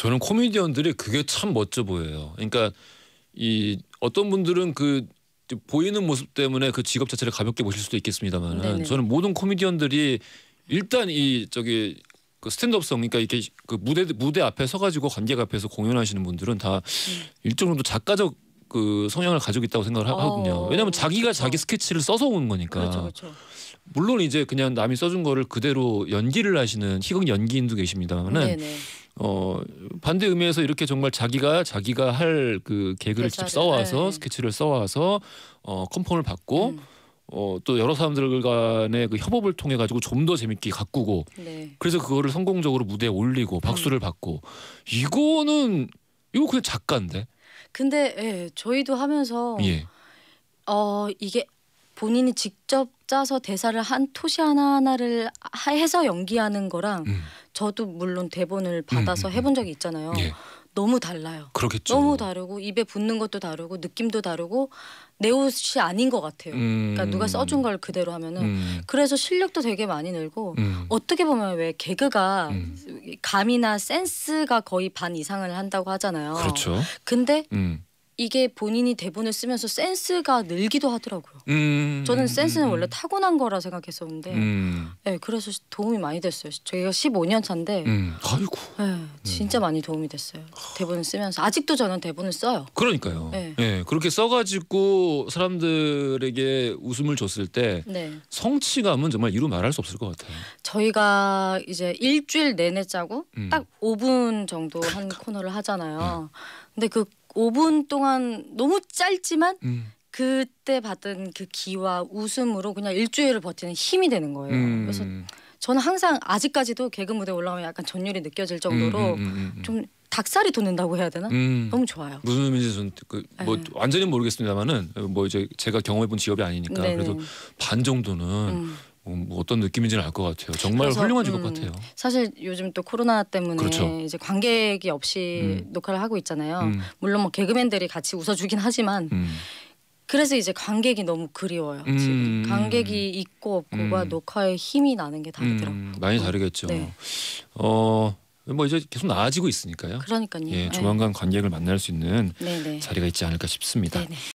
저는 코미디언들이 그게 참 멋져 보여요. 그러니까 이 어떤 분들은 그 보이는 모습 때문에 그 직업 자체를 가볍게 보실 수도 있겠습니다만 네 저는 모든 코미디언들이 일단 이 저기 그 스탠드업성 그러니까 이렇게 그 무대 무대 앞에 서가지고 관객 앞에서 공연하시는 분들은 다 음. 일정 정도 작가적 그 성향을 가지고 있다고 생각을 하, 거든요 어. 왜냐하면 자기가 자기 그렇죠. 스케치를 써서 온 거니까. 그렇죠, 그렇죠. 물론 이제 그냥 남이 써준 거를 그대로 연기를 하시는 희극 연기인도 계십니다만은 어 반대 의미에서 이렇게 정말 자기가 자기가 할 그 개그를 직접 써와서 네. 스케치를 써와서 어 컴펌을 받고 음. 어또 여러 사람들 간의 그 협업을 통해 가지고 좀 더 재밌게 가꾸고 네. 그래서 그거를 성공적으로 무대에 올리고 박수를 음. 받고 이거는 이거 그냥 작가인데 근데 예, 저희도 하면서 예. 어 이게 본인이 직접 짜서 대사를 한 토시 하나하나를 해서 연기하는 거랑 음. 저도 물론 대본을 받아서 음, 음, 음 해본 음. 적이 있잖아요. 예. 너무 달라요. 그렇겠죠. 너무 다르고 입에 붙는 것도 다르고 느낌도 다르고 내 옷이 아닌 것 같아요. 음. 그러니까 누가 음. 써준 걸 그대로 하면은 음. 그래서 실력도 되게 많이 늘고 음. 어떻게 보면 왜 개그가 음. 감이나 센스가 거의 반 이상을 한다고 하잖아요. 그렇죠. 근데 음. 이게 본인이 대본을 쓰면서 센스가 늘기도 하더라고요. 음, 저는 센스는 음, 원래 타고난 거라 생각했었는데, 음. 네, 그래서 도움이 많이 됐어요. 저희가 15년 차인데, 음. 아이고, 네, 진짜 음. 많이 도움이 됐어요. 대본을 쓰면서 아직도 저는 대본을 써요. 그러니까요. 네. 네 그렇게 써가지고 사람들에게 웃음을 줬을 때 네. 성취감은 정말 이루 말할 수 없을 것 같아요. 저희가 이제 일주일 내내 짜고 음. 딱 5분 정도 한 그러니까. 코너를 하잖아요. 근데 그 5분 동안 너무 짧지만 음. 그때 받은 그 기와 웃음으로 그냥 일주일을 버티는 힘이 되는 거예요. 음. 그래서 저는 항상 아직까지도 개그 무대 올라오면 약간 전율이 느껴질 정도로 음, 음, 음, 음 좀 닭살이 돋는다고 해야 되나? 너무 좋아요. 무슨 의미인지 저그뭐 네. 뭐 완전히 모르겠습니다만은 뭐 이제 제가 경험해본 직업이 아니니까 네네. 그래도 반 정도는. 뭐, 뭐 어떤 느낌인지는 알 것 같아요. 정말 그래서, 훌륭한 직업 음, 같아요. 사실 요즘 또 코로나 때문에 그렇죠. 이제 관객이 없이 음. 녹화를 하고 있잖아요. 음. 물론 뭐 개그맨들이 같이 웃어주긴 하지만 음. 그래서 이제 관객이 너무 그리워요. 음. 지금 관객이 있고 없고가 음. 녹화의 힘이 나는 게 다르더라고요. 많이 다르겠죠. 네. 어. 뭐 이제 계속 나아지고 있으니까요. 그러니까요. 예, 네. 조만간 관객을 만날 수 있는 네네. 네. 자리가 있지 않을까 싶습니다. 네네. 네.